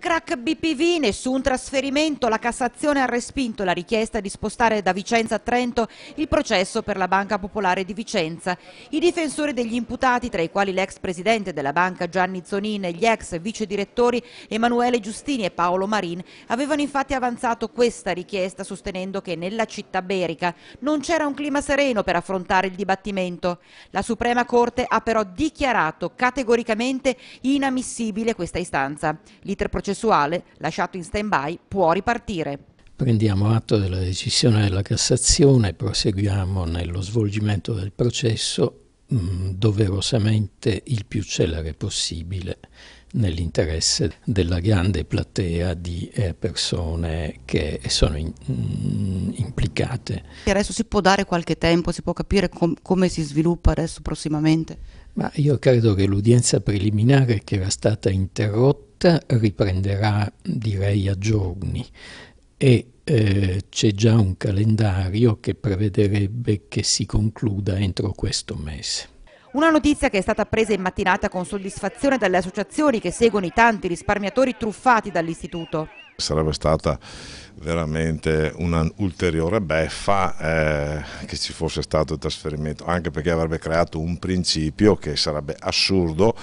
Crack BPV, nessun trasferimento, la Cassazione ha respinto la richiesta di spostare da Vicenza a Trento il processo per la Banca Popolare di Vicenza. I difensori degli imputati, tra i quali l'ex presidente della banca Gianni Zonin e gli ex vice direttori Emanuele Giustini e Paolo Marin, avevano infatti avanzato questa richiesta sostenendo che nella città berica non c'era un clima sereno per affrontare il dibattimento. La Suprema Corte ha però dichiarato categoricamente inammissibile questa istanza. L'iter processuale processuale, lasciato in stand-by, può ripartire. Prendiamo atto della decisione della Cassazione, proseguiamo nello svolgimento del processo mh, mm, doverosamente il più celere possibile nell'interesse della grande platea di eh, persone che sono in, mh, mm, implicate. E adesso si può dare qualche tempo, si può capire com come si sviluppa adesso prossimamente? Ma io credo che l'udienza preliminare che era stata interrotta Smith riprenderà direi a giorni e eh, c'è già un calendario che prevederebbe che si concluda entro questo mese. Una notizia che è stata presa in mattinata con soddisfazione dalle associazioni che seguono i tanti risparmiatori truffati dall'istituto. Sarebbe stata veramente un'ulteriore beffa eh, che ci fosse stato il trasferimento, anche perché avrebbe creato un principio che sarebbe assurdo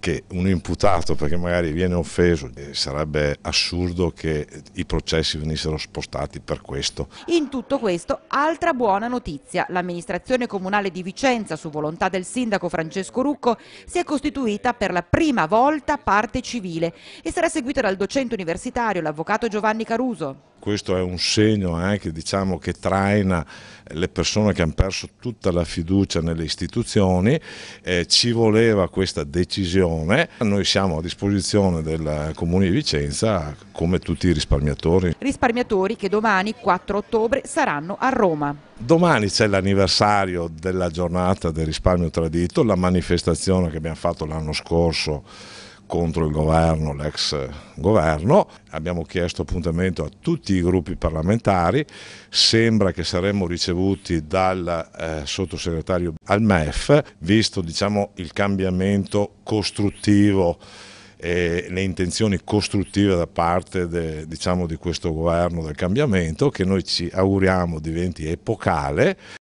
che un imputato, perché magari viene offeso, eh, sarebbe assurdo che i processi venissero spostati per questo. In tutto questo, altra buona notizia, l'amministrazione comunale di Vicenza, su volontà del sindaco Francesco Rucco, si è costituita per la prima volta parte civile e sarà seguita dal docente universitario, l'avvocato Giovanni Caruso questo è un segno anche eh, diciamo, che traina le persone che hanno perso tutta la fiducia nelle istituzioni, eh, ci voleva questa decisione, noi siamo a disposizione del Comune di Vicenza come tutti i risparmiatori. Risparmiatori che domani 4 ottobre saranno a Roma. Domani c'è l'anniversario della giornata del risparmio tradito, la manifestazione che abbiamo fatto l'anno scorso contro il governo, l'ex governo. Abbiamo chiesto appuntamento a tutti i gruppi parlamentari, sembra che saremmo ricevuti dal eh, sottosegretario al MEF, visto diciamo, il cambiamento costruttivo e le intenzioni costruttive da parte de, diciamo, di questo governo del cambiamento che noi ci auguriamo diventi epocale.